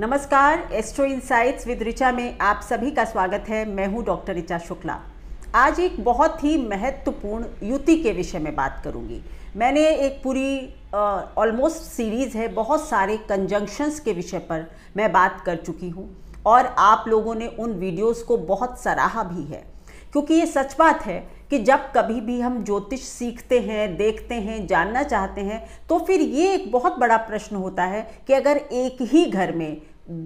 नमस्कार astro insights with Richa में आप सभी का स्वागत है मैं हूं डॉक्टर ऋचा शुक्ला आज एक बहुत ही महत्वपूर्ण युति के विषय में बात करूंगी मैंने एक पूरी ऑलमोस्ट सीरीज़ है बहुत सारे कंजंक्शंस के विषय पर मैं बात कर चुकी हूं और आप लोगों ने उन वीडियोस को बहुत सराहा भी है क्योंकि ये सच बात है कि जब कभी भी हम ज्योतिष सीखते हैं देखते हैं जानना चाहते हैं तो फिर ये एक बहुत बड़ा प्रश्न होता है कि अगर एक ही घर में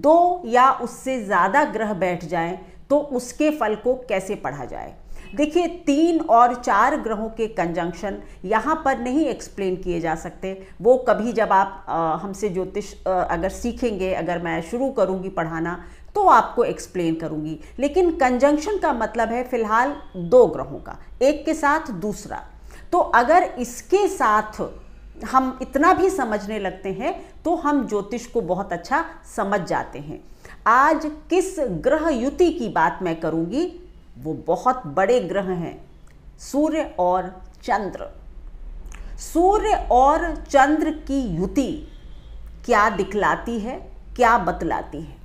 दो या उससे ज़्यादा ग्रह बैठ जाएं तो उसके फल को कैसे पढ़ा जाए देखिए तीन और चार ग्रहों के कंजंक्शन यहाँ पर नहीं एक्सप्लेन किए जा सकते वो कभी जब आप हमसे ज्योतिष अगर सीखेंगे अगर मैं शुरू करूँगी पढ़ाना तो आपको एक्सप्लेन करूंगी लेकिन कंजंक्शन का मतलब है फिलहाल दो ग्रहों का एक के साथ दूसरा तो अगर इसके साथ हम इतना भी समझने लगते हैं तो हम ज्योतिष को बहुत अच्छा समझ जाते हैं आज किस ग्रह युति की बात मैं करूंगी वो बहुत बड़े ग्रह हैं सूर्य और चंद्र सूर्य और चंद्र की युति क्या दिखलाती है क्या बतलाती है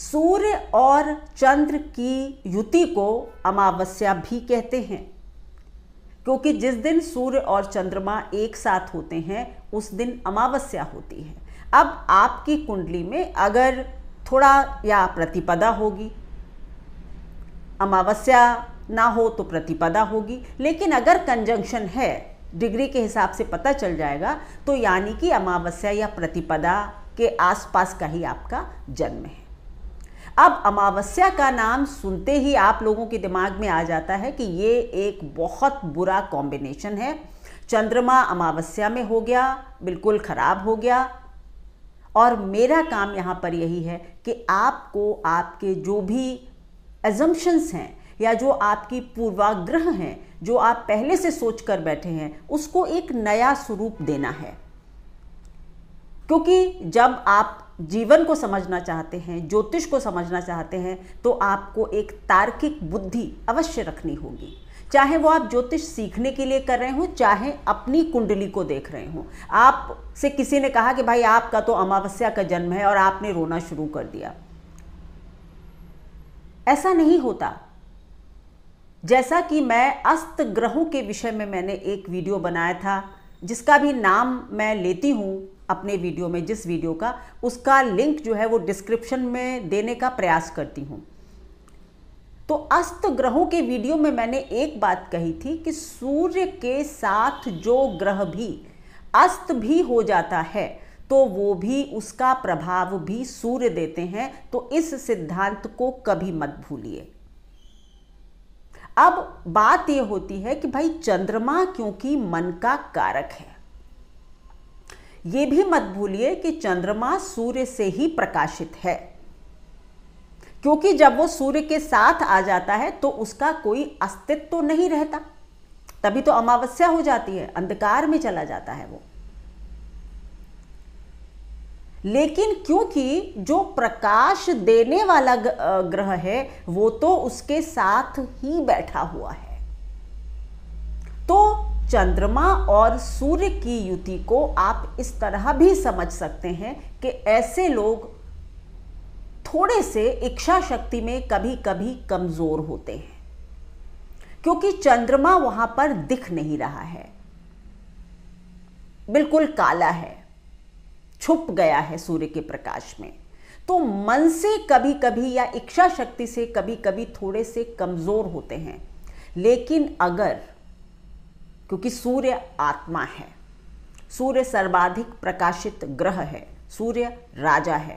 सूर्य और चंद्र की युति को अमावस्या भी कहते हैं क्योंकि जिस दिन सूर्य और चंद्रमा एक साथ होते हैं उस दिन अमावस्या होती है अब आपकी कुंडली में अगर थोड़ा या प्रतिपदा होगी अमावस्या ना हो तो प्रतिपदा होगी लेकिन अगर कंजंक्शन है डिग्री के हिसाब से पता चल जाएगा तो यानी कि अमावस्या या प्रतिपदा के आसपास का ही आपका जन्म है अब अमावस्या का नाम सुनते ही आप लोगों के दिमाग में आ जाता है कि ये एक बहुत बुरा कॉम्बिनेशन है चंद्रमा अमावस्या में हो गया बिल्कुल ख़राब हो गया और मेरा काम यहाँ पर यही है कि आपको आपके जो भी एजम्पन्स हैं या जो आपकी पूर्वाग्रह हैं जो आप पहले से सोच कर बैठे हैं उसको एक नया स्वरूप देना है क्योंकि जब आप जीवन को समझना चाहते हैं ज्योतिष को समझना चाहते हैं तो आपको एक तार्किक बुद्धि अवश्य रखनी होगी चाहे वो आप ज्योतिष सीखने के लिए कर रहे हो चाहे अपनी कुंडली को देख रहे हो आप से किसी ने कहा कि भाई आपका तो अमावस्या का जन्म है और आपने रोना शुरू कर दिया ऐसा नहीं होता जैसा कि मैं अस्त ग्रहों के विषय में मैंने एक वीडियो बनाया था जिसका भी नाम मैं लेती हूँ अपने वीडियो में जिस वीडियो का उसका लिंक जो है वो डिस्क्रिप्शन में देने का प्रयास करती हूँ तो अस्त ग्रहों के वीडियो में मैंने एक बात कही थी कि सूर्य के साथ जो ग्रह भी अस्त भी हो जाता है तो वो भी उसका प्रभाव भी सूर्य देते हैं तो इस सिद्धांत को कभी मत भूलिए अब बात यह होती है कि भाई चंद्रमा क्योंकि मन का कारक है ये भी मत भूलिए कि चंद्रमा सूर्य से ही प्रकाशित है क्योंकि जब वो सूर्य के साथ आ जाता है तो उसका कोई अस्तित्व तो नहीं रहता तभी तो अमावस्या हो जाती है अंधकार में चला जाता है वो लेकिन क्योंकि जो प्रकाश देने वाला ग्रह है वो तो उसके साथ ही बैठा हुआ है चंद्रमा और सूर्य की युति को आप इस तरह भी समझ सकते हैं कि ऐसे लोग थोड़े से इच्छा शक्ति में कभी कभी कमज़ोर होते हैं क्योंकि चंद्रमा वहां पर दिख नहीं रहा है बिल्कुल काला है छुप गया है सूर्य के प्रकाश में तो मन से कभी कभी या इच्छा शक्ति से कभी कभी थोड़े से कमज़ोर होते हैं लेकिन अगर क्योंकि सूर्य आत्मा है सूर्य सर्वाधिक प्रकाशित ग्रह है सूर्य राजा है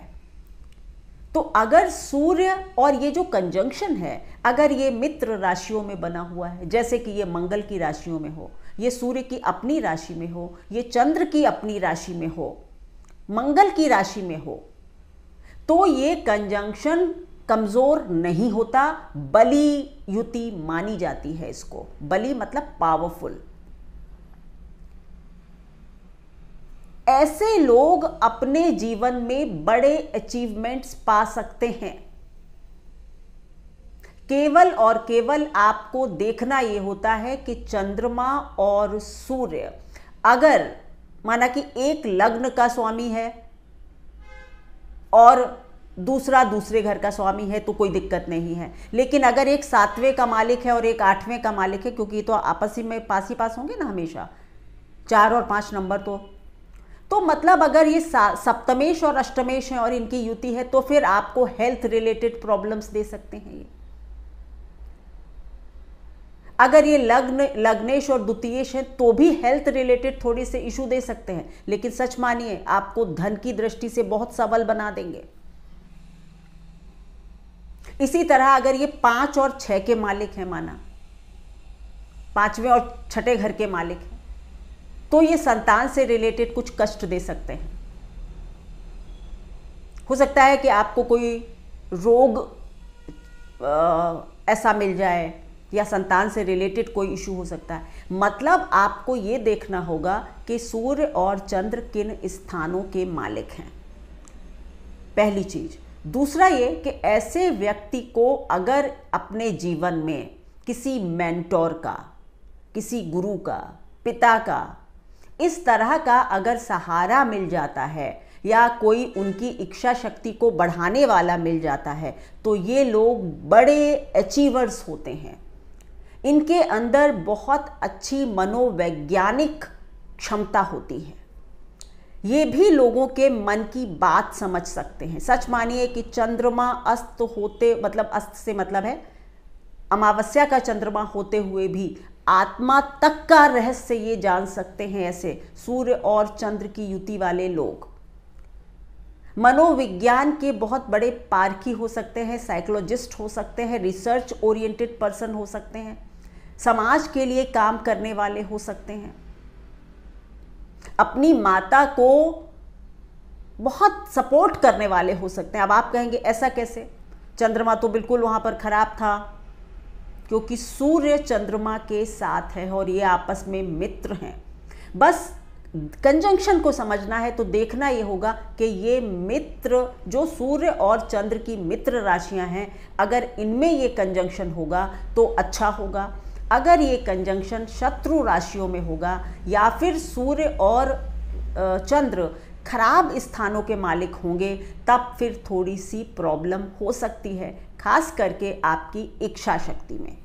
तो अगर सूर्य और ये जो कंजंक्शन है अगर ये मित्र राशियों में बना हुआ है जैसे कि ये मंगल की राशियों में हो ये सूर्य की अपनी राशि में हो ये चंद्र की अपनी राशि में हो मंगल की राशि में हो तो ये कंजंक्शन कमज़ोर नहीं होता बली युति मानी जाती है इसको बली मतलब पावरफुल ऐसे लोग अपने जीवन में बड़े अचीवमेंट्स पा सकते हैं केवल और केवल आपको देखना यह होता है कि चंद्रमा और सूर्य अगर माना कि एक लग्न का स्वामी है और दूसरा दूसरे घर का स्वामी है तो कोई दिक्कत नहीं है लेकिन अगर एक सातवें का मालिक है और एक आठवें का मालिक है क्योंकि ये तो आपसी में पास ही पास होंगे ना हमेशा चार और पांच नंबर तो तो मतलब अगर ये सप्तमेश और अष्टमेश हैं और इनकी युति है तो फिर आपको हेल्थ रिलेटेड प्रॉब्लम्स दे सकते हैं ये अगर ये लग्न लग्नेश और द्वितीयेश हैं तो भी हेल्थ रिलेटेड थोड़ी से इशू दे सकते हैं लेकिन सच मानिए आपको धन की दृष्टि से बहुत सबल बना देंगे इसी तरह अगर ये पांच और छह के मालिक हैं माना पांचवें और छठे घर के मालिक तो ये संतान से रिलेटेड कुछ कष्ट दे सकते हैं हो सकता है कि आपको कोई रोग आ, ऐसा मिल जाए या संतान से रिलेटेड कोई इशू हो सकता है मतलब आपको ये देखना होगा कि सूर्य और चंद्र किन स्थानों के मालिक हैं पहली चीज़ दूसरा ये कि ऐसे व्यक्ति को अगर अपने जीवन में किसी मेंटोर का किसी गुरु का पिता का इस तरह का अगर सहारा मिल जाता है या कोई उनकी इच्छा शक्ति को बढ़ाने वाला मिल जाता है तो ये लोग बड़े अचीवर्स होते हैं इनके अंदर बहुत अच्छी मनोवैज्ञानिक क्षमता होती है ये भी लोगों के मन की बात समझ सकते हैं सच मानिए कि चंद्रमा अस्त होते मतलब अस्त से मतलब है अमावस्या का चंद्रमा होते हुए भी आत्मा तक का रहस्य ये जान सकते हैं ऐसे सूर्य और चंद्र की युति वाले लोग मनोविज्ञान के बहुत बड़े पारखी हो सकते हैं साइकोलॉजिस्ट हो सकते हैं रिसर्च ओरिएंटेड पर्सन हो सकते हैं समाज के लिए काम करने वाले हो सकते हैं अपनी माता को बहुत सपोर्ट करने वाले हो सकते हैं अब आप कहेंगे ऐसा कैसे चंद्रमा तो बिल्कुल वहां पर ख़राब था क्योंकि सूर्य चंद्रमा के साथ है और ये आपस में मित्र हैं बस कंजंक्शन को समझना है तो देखना ये होगा कि ये मित्र जो सूर्य और चंद्र की मित्र राशियां हैं अगर इनमें ये कंजंक्शन होगा तो अच्छा होगा अगर ये कंजंक्शन शत्रु राशियों में होगा या फिर सूर्य और चंद्र खराब स्थानों के मालिक होंगे तब फिर थोड़ी सी प्रॉब्लम हो सकती है खास करके आपकी इच्छा शक्ति में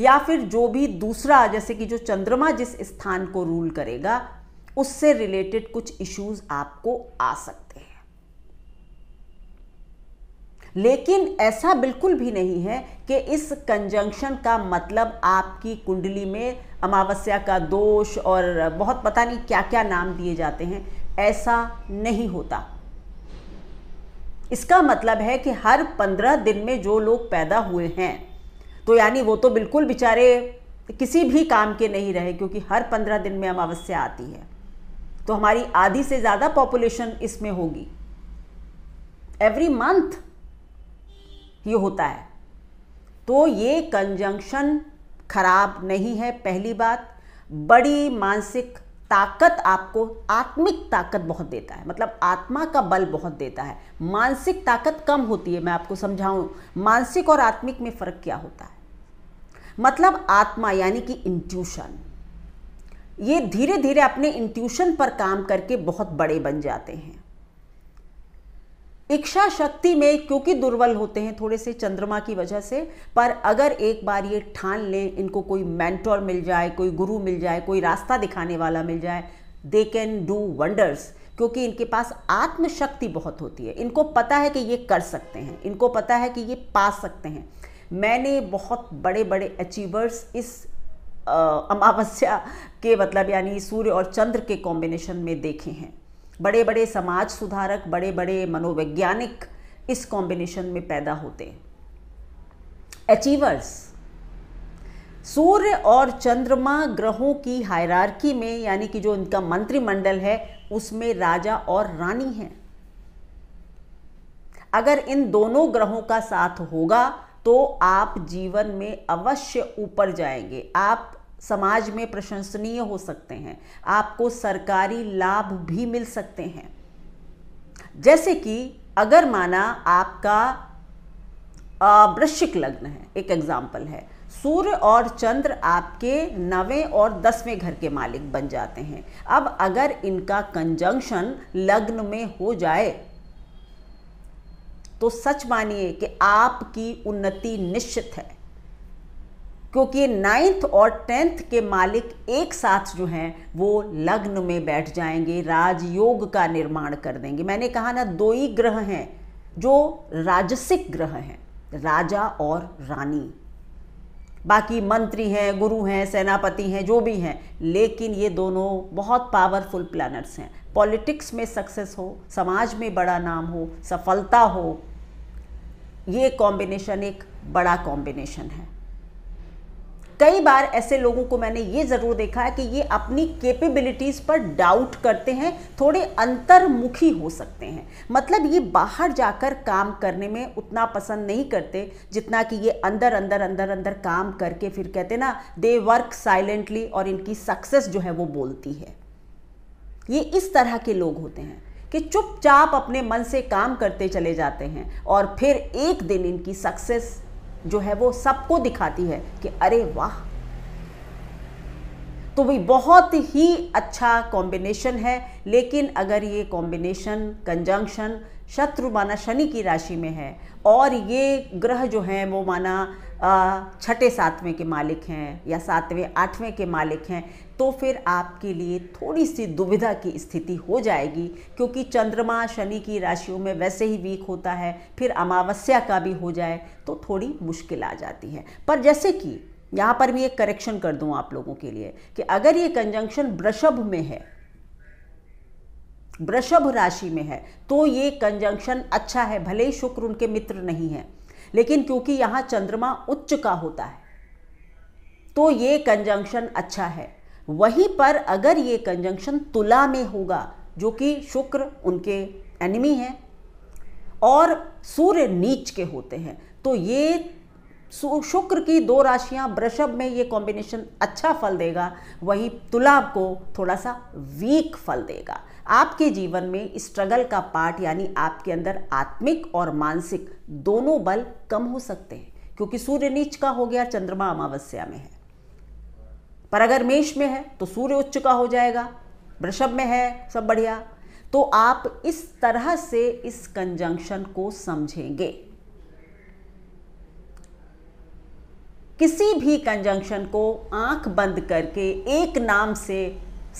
या फिर जो भी दूसरा जैसे कि जो चंद्रमा जिस स्थान को रूल करेगा उससे रिलेटेड कुछ इश्यूज आपको आ सकते हैं लेकिन ऐसा बिल्कुल भी नहीं है कि इस कंजंक्शन का मतलब आपकी कुंडली में अमावस्या का दोष और बहुत पता नहीं क्या क्या नाम दिए जाते हैं ऐसा नहीं होता इसका मतलब है कि हर पंद्रह दिन में जो लोग पैदा हुए हैं तो यानी वो तो बिल्कुल बेचारे किसी भी काम के नहीं रहे क्योंकि हर पंद्रह दिन में अमावस्या आती है तो हमारी आधी से ज़्यादा पॉपुलेशन इसमें होगी एवरी मंथ ये होता है तो ये कंजंक्शन खराब नहीं है पहली बात बड़ी मानसिक ताकत आपको आत्मिक ताकत बहुत देता है मतलब आत्मा का बल बहुत देता है मानसिक ताकत कम होती है मैं आपको समझाऊं मानसिक और आत्मिक में फ़र्क क्या होता है मतलब आत्मा यानी कि इंट्यूशन ये धीरे धीरे अपने इंट्यूशन पर काम करके बहुत बड़े बन जाते हैं इच्छा शक्ति में क्योंकि दुर्बल होते हैं थोड़े से चंद्रमा की वजह से पर अगर एक बार ये ठान लें इनको कोई मेंटोर मिल जाए कोई गुरु मिल जाए कोई रास्ता दिखाने वाला मिल जाए दे कैन डू वंडर्स क्योंकि इनके पास आत्मशक्ति बहुत होती है इनको पता है कि ये कर सकते हैं इनको पता है कि ये पा सकते हैं मैंने बहुत बड़े बड़े अचीवर्स इस अमावस्या के मतलब यानी सूर्य और चंद्र के कॉम्बिनेशन में देखे हैं बड़े बड़े समाज सुधारक बड़े बड़े मनोवैज्ञानिक इस कॉम्बिनेशन में पैदा होते हैं अचीवर्स सूर्य और चंद्रमा ग्रहों की हायरार्की में यानी कि जो इनका मंत्रिमंडल है उसमें राजा और रानी हैं अगर इन दोनों ग्रहों का साथ होगा तो आप जीवन में अवश्य ऊपर जाएंगे आप समाज में प्रशंसनीय हो सकते हैं आपको सरकारी लाभ भी मिल सकते हैं जैसे कि अगर माना आपका वृश्चिक लग्न है एक एग्जाम्पल है सूर्य और चंद्र आपके नवें और दसवें घर के मालिक बन जाते हैं अब अगर इनका कंजंक्शन लग्न में हो जाए तो सच मानिए कि आपकी उन्नति निश्चित है क्योंकि नाइन्थ और टेंथ के मालिक एक साथ जो हैं वो लग्न में बैठ जाएंगे राजयोग का निर्माण कर देंगे मैंने कहा ना दो ही ग्रह हैं जो राजसिक ग्रह हैं राजा और रानी बाकी मंत्री हैं गुरु हैं सेनापति हैं जो भी हैं लेकिन ये दोनों बहुत पावरफुल प्लानट्स हैं पॉलिटिक्स में सक्सेस हो समाज में बड़ा नाम हो सफलता हो ये कॉम्बिनेशन एक बड़ा कॉम्बिनेशन है कई बार ऐसे लोगों को मैंने ये ज़रूर देखा है कि ये अपनी कैपेबिलिटीज़ पर डाउट करते हैं थोड़े अंतर्मुखी हो सकते हैं मतलब ये बाहर जाकर काम करने में उतना पसंद नहीं करते जितना कि ये अंदर अंदर अंदर अंदर काम करके फिर कहते ना दे वर्क साइलेंटली और इनकी सक्सेस जो है वो बोलती है ये इस तरह के लोग होते हैं कि चुपचाप अपने मन से काम करते चले जाते हैं और फिर एक दिन इनकी सक्सेस जो है वो सबको दिखाती है कि अरे वाह तो भी बहुत ही अच्छा कॉम्बिनेशन है लेकिन अगर ये कॉम्बिनेशन कंजंक्शन शत्रु माना शनि की राशि में है और ये ग्रह जो हैं वो माना छठे सातवें के मालिक हैं या सातवें आठवें के मालिक हैं तो फिर आपके लिए थोड़ी सी दुविधा की स्थिति हो जाएगी क्योंकि चंद्रमा शनि की राशियों में वैसे ही वीक होता है फिर अमावस्या का भी हो जाए तो थोड़ी मुश्किल आ जाती है पर जैसे कि यहाँ पर भी एक करेक्शन कर दूँ आप लोगों के लिए कि अगर ये कंजंक्शन वृषभ में है वृषभ राशि में है तो ये कंजंक्शन अच्छा है भले ही शुक्र उनके मित्र नहीं है लेकिन क्योंकि यहाँ चंद्रमा उच्च का होता है तो ये कंजंक्शन अच्छा है वहीं पर अगर ये कंजंक्शन तुला में होगा जो कि शुक्र उनके एनिमी हैं और सूर्य नीच के होते हैं तो ये शुक्र की दो राशियां वृषभ में ये कॉम्बिनेशन अच्छा फल देगा वहीं तुला को थोड़ा सा वीक फल देगा आपके जीवन में स्ट्रगल का पार्ट यानी आपके अंदर आत्मिक और मानसिक दोनों बल कम हो सकते हैं क्योंकि सूर्य नीच का हो गया चंद्रमा अमावस्या में है पर अगर मेष में है तो सूर्य उच्च का हो जाएगा वृषभ में है सब बढ़िया तो आप इस तरह से इस कंजंक्शन को समझेंगे किसी भी कंजंक्शन को आंख बंद करके एक नाम से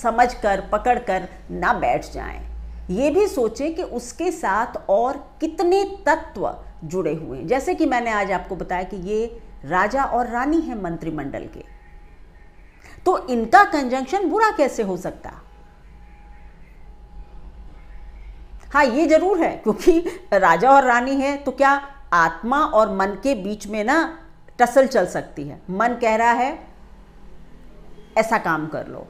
समझकर पकड़कर ना बैठ जाएं। ये भी सोचें कि उसके साथ और कितने तत्व जुड़े हुए हैं जैसे कि मैंने आज आपको बताया कि ये राजा और रानी हैं मंत्रिमंडल के तो इनका कंजंक्शन बुरा कैसे हो सकता हाँ ये जरूर है क्योंकि राजा और रानी है तो क्या आत्मा और मन के बीच में ना टसल चल सकती है मन कह रहा है ऐसा काम कर लो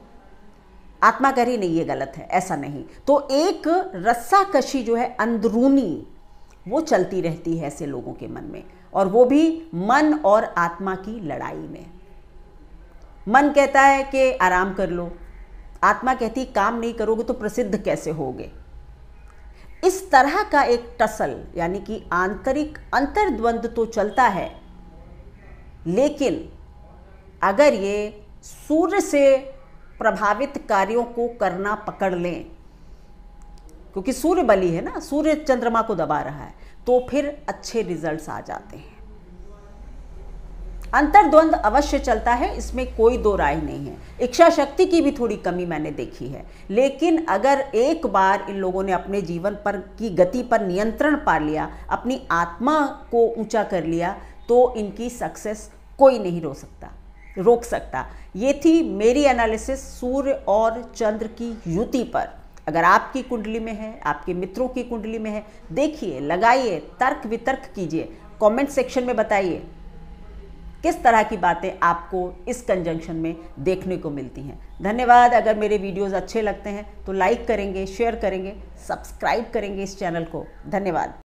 आत्मा कह रही नहीं ये गलत है ऐसा नहीं तो एक रस्सा कशी जो है अंदरूनी वो चलती रहती है ऐसे लोगों के मन में और वो भी मन और आत्मा की लड़ाई में मन कहता है कि आराम कर लो आत्मा कहती काम नहीं करोगे तो प्रसिद्ध कैसे होगे इस तरह का एक टसल यानी कि आंतरिक अंतर्द्वंद तो चलता है लेकिन अगर ये सूर्य से प्रभावित कार्यों को करना पकड़ लें क्योंकि सूर्य बली है ना सूर्य चंद्रमा को दबा रहा है तो फिर अच्छे रिजल्ट्स आ जाते हैं अंतर्द्वंद अवश्य चलता है इसमें कोई दो राय नहीं है इच्छा शक्ति की भी थोड़ी कमी मैंने देखी है लेकिन अगर एक बार इन लोगों ने अपने जीवन पर की गति पर नियंत्रण पा लिया अपनी आत्मा को ऊंचा कर लिया तो इनकी सक्सेस कोई नहीं रो सकता रोक सकता ये थी मेरी एनालिसिस सूर्य और चंद्र की युति पर अगर आपकी कुंडली में है आपके मित्रों की कुंडली में है देखिए लगाइए तर्क वितर्क कीजिए कमेंट सेक्शन में बताइए किस तरह की बातें आपको इस कंजंक्शन में देखने को मिलती हैं धन्यवाद अगर मेरे वीडियोस अच्छे लगते हैं तो लाइक करेंगे शेयर करेंगे सब्सक्राइब करेंगे इस चैनल को धन्यवाद